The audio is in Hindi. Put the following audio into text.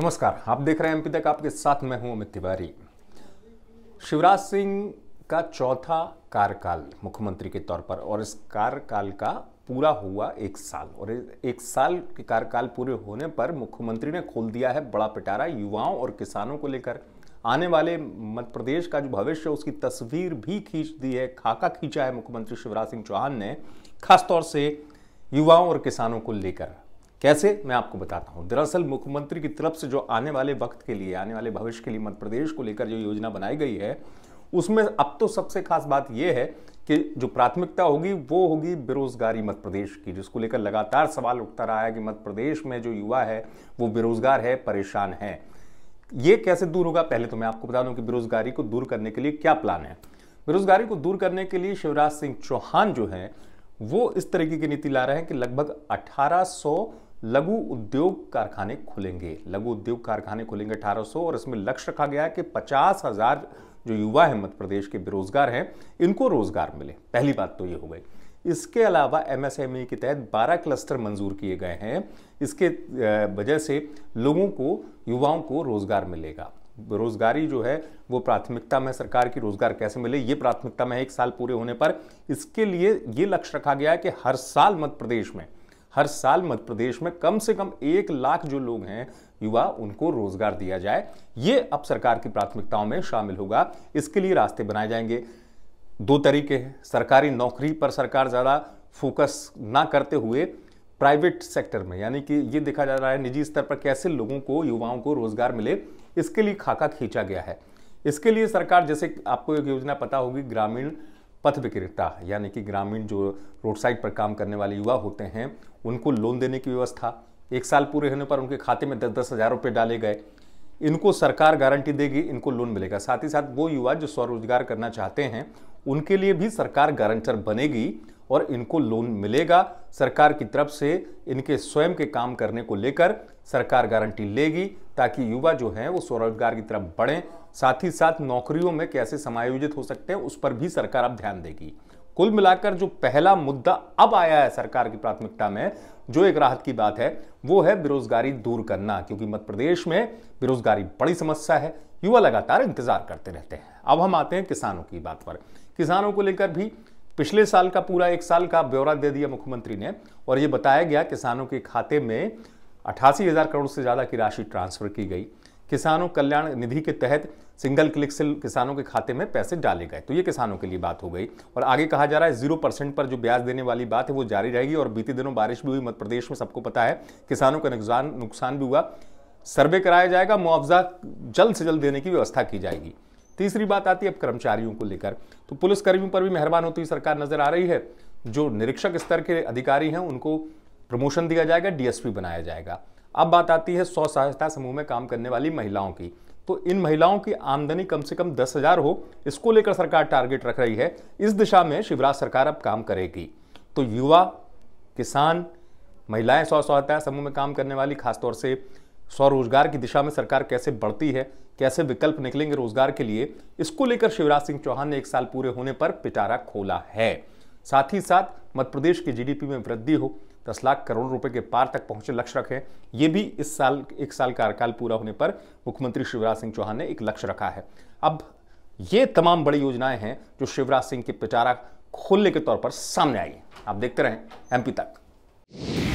नमस्कार आप देख रहे हैं एमपी तक आपके साथ मैं हूं अमित तिवारी शिवराज सिंह का चौथा कार्यकाल मुख्यमंत्री के तौर पर और इस कार्यकाल का पूरा हुआ एक साल और एक साल के कार्यकाल पूरे होने पर मुख्यमंत्री ने खोल दिया है बड़ा पिटारा युवाओं और किसानों को लेकर आने वाले मध्य प्रदेश का जो भविष्य उसकी तस्वीर भी खींच दी है खाका खींचा है मुख्यमंत्री शिवराज सिंह चौहान ने खासतौर से युवाओं और किसानों को लेकर कैसे मैं आपको बताता हूं दरअसल मुख्यमंत्री की तरफ से जो आने वाले वक्त के लिए आने वाले भविष्य के लिए मध्य प्रदेश को लेकर जो योजना बनाई गई है उसमें अब तो सबसे खास बात यह है कि जो प्राथमिकता होगी वो होगी बेरोजगारी मध्य प्रदेश की जिसको लेकर लगातार सवाल उठता रहा है कि मध्य प्रदेश में जो युवा है वो बेरोजगार है परेशान है ये कैसे दूर होगा पहले तो मैं आपको बता दूं कि बेरोजगारी को दूर करने के लिए क्या प्लान है बेरोजगारी को दूर करने के लिए शिवराज सिंह चौहान जो है वो इस तरीके की नीति ला रहे हैं कि लगभग अठारह लघु उद्योग कारखाने खुलेंगे लघु उद्योग कारखाने खुलेंगे 1800 और इसमें लक्ष्य रखा गया है कि पचास हजार जो युवा हैं मध्य प्रदेश के बेरोजगार हैं इनको रोजगार मिले पहली बात तो ये हो गई इसके अलावा एमएसएमई e के तहत 12 क्लस्टर मंजूर किए गए हैं इसके वजह से लोगों को युवाओं को रोजगार मिलेगा बेरोजगारी जो है वो प्राथमिकता में सरकार की रोजगार कैसे मिले ये प्राथमिकता में एक साल पूरे होने पर इसके लिए ये लक्ष्य रखा गया है कि हर साल मध्य प्रदेश में हर साल मध्य प्रदेश में कम से कम एक लाख जो लोग हैं युवा उनको रोजगार दिया जाए ये अब सरकार की प्राथमिकताओं में शामिल होगा इसके लिए रास्ते बनाए जाएंगे दो तरीके हैं सरकारी नौकरी पर सरकार ज़्यादा फोकस ना करते हुए प्राइवेट सेक्टर में यानी कि ये देखा जा रहा है निजी स्तर पर कैसे लोगों को युवाओं को रोजगार मिले इसके लिए खाका खींचा गया है इसके लिए सरकार जैसे आपको एक योजना पता होगी ग्रामीण पथ विक्रेता यानी कि ग्रामीण जो रोड साइड पर काम करने वाले युवा होते हैं उनको लोन देने की व्यवस्था एक साल पूरे होने पर उनके खाते में दस दस हज़ार रुपये डाले गए इनको सरकार गारंटी देगी इनको लोन मिलेगा साथ ही साथ वो युवा जो स्वरोजगार करना चाहते हैं उनके लिए भी सरकार गारंटर बनेगी और इनको लोन मिलेगा सरकार की तरफ से इनके स्वयं के काम करने को लेकर सरकार गारंटी लेगी ताकि युवा जो हैं वो स्वरोजगार की तरफ बढ़ें साथ ही साथ नौकरियों में कैसे समायोजित हो सकते हैं उस पर भी सरकार अब ध्यान देगी कुल मिलाकर जो पहला मुद्दा अब आया है सरकार की प्राथमिकता में जो एक राहत की बात है वो है बेरोजगारी दूर करना क्योंकि मध्य प्रदेश में बेरोजगारी बड़ी समस्या है युवा लगातार इंतजार करते रहते हैं अब हम आते हैं किसानों की बात पर किसानों को लेकर भी पिछले साल का पूरा एक साल का ब्यौरा दे दिया मुख्यमंत्री ने और ये बताया गया किसानों के खाते में अठासी हज़ार करोड़ से ज़्यादा की राशि ट्रांसफ़र की गई किसानों कल्याण निधि के तहत सिंगल क्लिक से किसानों के खाते में पैसे डाले गए तो ये किसानों के लिए बात हो गई और आगे कहा जा रहा है जीरो परसेंट पर जो ब्याज देने वाली बात है वो जारी रहेगी और बीते दिनों बारिश भी हुई मध्य प्रदेश में सबको पता है किसानों का नुकसान नुकसान भी हुआ सर्वे कराया जाएगा मुआवजा जल्द से जल्द देने की व्यवस्था की जाएगी तीसरी बात आती है अब कर्मचारियों को लेकर तो पुलिसकर्मियों पर भी मेहरबान होती हुई सरकार नजर आ रही है जो निरीक्षक स्तर के अधिकारी हैं उनको प्रमोशन दिया जाएगा डीएसपी बनाया जाएगा अब बात आती है स्व सहायता समूह में काम करने वाली महिलाओं की तो इन महिलाओं की आमदनी कम से कम दस हजार हो इसको लेकर सरकार टारगेट रख रही है इस दिशा में शिवराज सरकार अब काम करेगी तो युवा किसान महिलाएं स्व सहायता समूह में काम करने वाली खासतौर से स्वरोजगार की दिशा में सरकार कैसे बढ़ती है कैसे विकल्प निकलेंगे रोजगार के लिए इसको लेकर शिवराज सिंह चौहान ने एक साल पूरे होने पर पिटारा खोला है साथ ही साथ मध्य प्रदेश की जीडीपी में वृद्धि हो दस लाख करोड़ रुपए के पार तक पहुंचे लक्ष्य रखें ये भी इस साल एक साल कार्यकाल पूरा होने पर मुख्यमंत्री शिवराज सिंह चौहान ने एक लक्ष्य रखा है अब ये तमाम बड़ी योजनाएं हैं जो शिवराज सिंह के पिटारा खोलने के तौर पर सामने आई आप देखते रहें एमपी तक